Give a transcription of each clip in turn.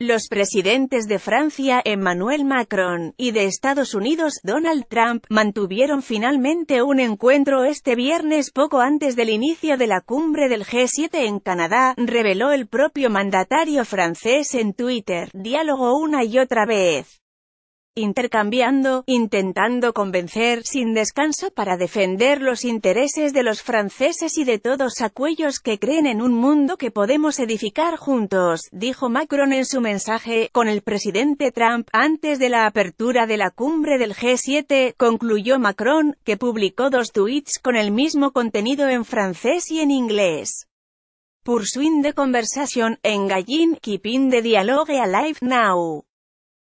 Los presidentes de Francia Emmanuel Macron y de Estados Unidos Donald Trump mantuvieron finalmente un encuentro este viernes poco antes del inicio de la cumbre del G7 en Canadá, reveló el propio mandatario francés en Twitter, diálogo una y otra vez intercambiando, intentando convencer sin descanso para defender los intereses de los franceses y de todos aquellos que creen en un mundo que podemos edificar juntos, dijo Macron en su mensaje, con el presidente Trump, antes de la apertura de la cumbre del G7, concluyó Macron, que publicó dos tweets con el mismo contenido en francés y en inglés. Pursuing conversación en Gallin keeping de dialogue alive now.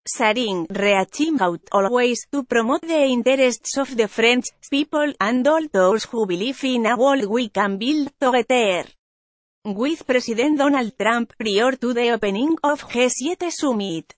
Sarin, reaching out always to promote the interests of the French people and all those who believe in a world we can build together. With President Donald Trump prior to the opening of G7 summit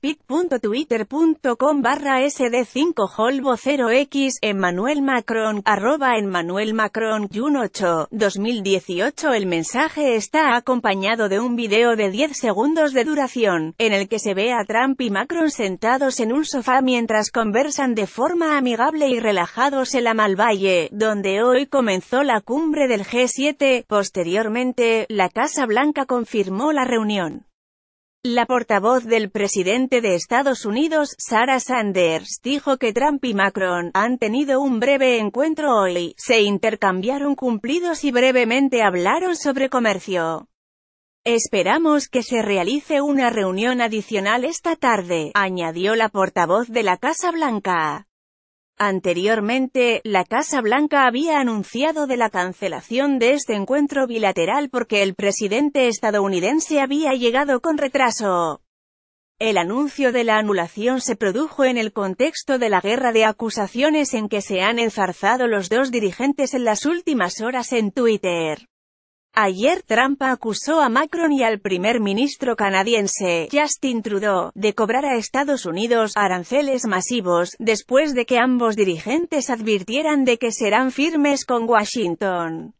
pit.twitter.com barra sd5 holbo 0x Emmanuel Macron, arroba Emmanuel Macron, 8, 2018 El mensaje está acompañado de un video de 10 segundos de duración, en el que se ve a Trump y Macron sentados en un sofá mientras conversan de forma amigable y relajados en la Malvalle, donde hoy comenzó la cumbre del G7, posteriormente, la Casa Blanca confirmó la reunión. La portavoz del presidente de Estados Unidos, Sarah Sanders, dijo que Trump y Macron han tenido un breve encuentro hoy, se intercambiaron cumplidos y brevemente hablaron sobre comercio. Esperamos que se realice una reunión adicional esta tarde, añadió la portavoz de la Casa Blanca. Anteriormente, la Casa Blanca había anunciado de la cancelación de este encuentro bilateral porque el presidente estadounidense había llegado con retraso. El anuncio de la anulación se produjo en el contexto de la guerra de acusaciones en que se han enzarzado los dos dirigentes en las últimas horas en Twitter. Ayer Trump acusó a Macron y al primer ministro canadiense, Justin Trudeau, de cobrar a Estados Unidos aranceles masivos, después de que ambos dirigentes advirtieran de que serán firmes con Washington.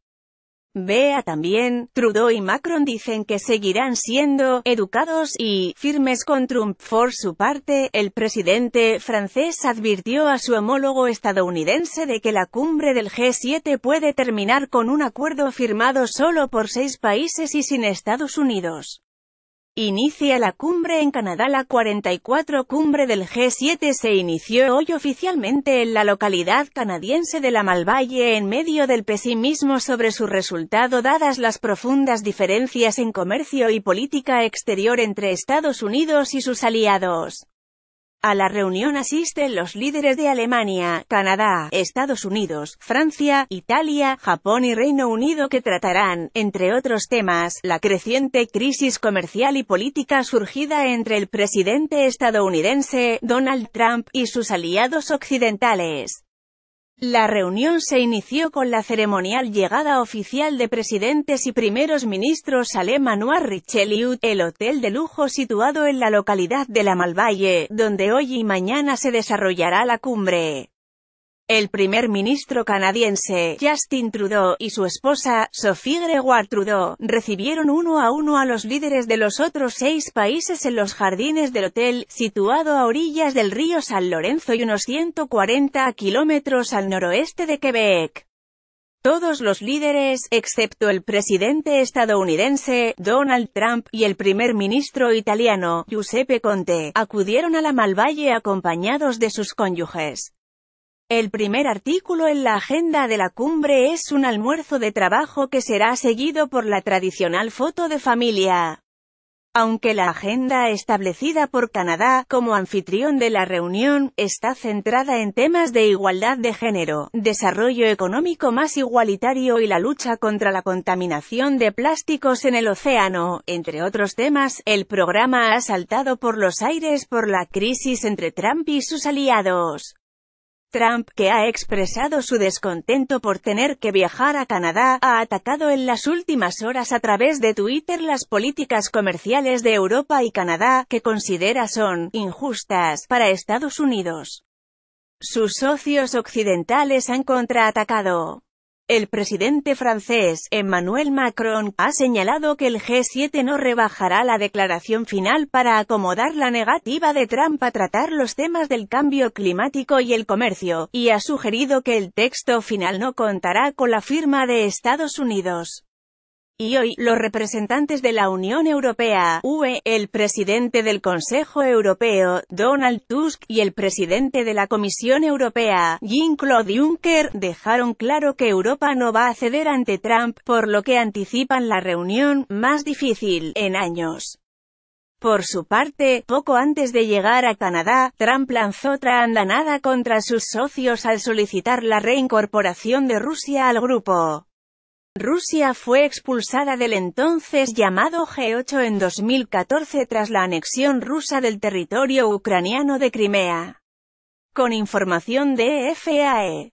Vea también, Trudeau y Macron dicen que seguirán siendo educados y firmes con Trump. Por su parte, el presidente francés advirtió a su homólogo estadounidense de que la cumbre del G7 puede terminar con un acuerdo firmado solo por seis países y sin Estados Unidos. Inicia la cumbre en Canadá La 44 cumbre del G7 se inició hoy oficialmente en la localidad canadiense de la Malvalle en medio del pesimismo sobre su resultado dadas las profundas diferencias en comercio y política exterior entre Estados Unidos y sus aliados. A la reunión asisten los líderes de Alemania, Canadá, Estados Unidos, Francia, Italia, Japón y Reino Unido que tratarán, entre otros temas, la creciente crisis comercial y política surgida entre el presidente estadounidense, Donald Trump, y sus aliados occidentales. La reunión se inició con la ceremonial llegada oficial de presidentes y primeros ministros al Manoir Richelieu, el hotel de lujo situado en la localidad de La Malvalle, donde hoy y mañana se desarrollará la cumbre. El primer ministro canadiense, Justin Trudeau, y su esposa, Sophie Gregoire Trudeau, recibieron uno a uno a los líderes de los otros seis países en los jardines del hotel, situado a orillas del río San Lorenzo y unos 140 kilómetros al noroeste de Quebec. Todos los líderes, excepto el presidente estadounidense, Donald Trump, y el primer ministro italiano, Giuseppe Conte, acudieron a la Malvalle acompañados de sus cónyuges. El primer artículo en la agenda de la cumbre es un almuerzo de trabajo que será seguido por la tradicional foto de familia. Aunque la agenda establecida por Canadá como anfitrión de la reunión está centrada en temas de igualdad de género, desarrollo económico más igualitario y la lucha contra la contaminación de plásticos en el océano, entre otros temas, el programa ha saltado por los aires por la crisis entre Trump y sus aliados. Trump, que ha expresado su descontento por tener que viajar a Canadá, ha atacado en las últimas horas a través de Twitter las políticas comerciales de Europa y Canadá, que considera son injustas para Estados Unidos. Sus socios occidentales han contraatacado. El presidente francés, Emmanuel Macron, ha señalado que el G7 no rebajará la declaración final para acomodar la negativa de Trump a tratar los temas del cambio climático y el comercio, y ha sugerido que el texto final no contará con la firma de Estados Unidos. Y hoy, los representantes de la Unión Europea, UE, el presidente del Consejo Europeo, Donald Tusk, y el presidente de la Comisión Europea, Jean-Claude Juncker, dejaron claro que Europa no va a ceder ante Trump, por lo que anticipan la reunión más difícil en años. Por su parte, poco antes de llegar a Canadá, Trump lanzó otra andanada contra sus socios al solicitar la reincorporación de Rusia al grupo. Rusia fue expulsada del entonces llamado G8 en 2014 tras la anexión rusa del territorio ucraniano de Crimea. Con información de FAE.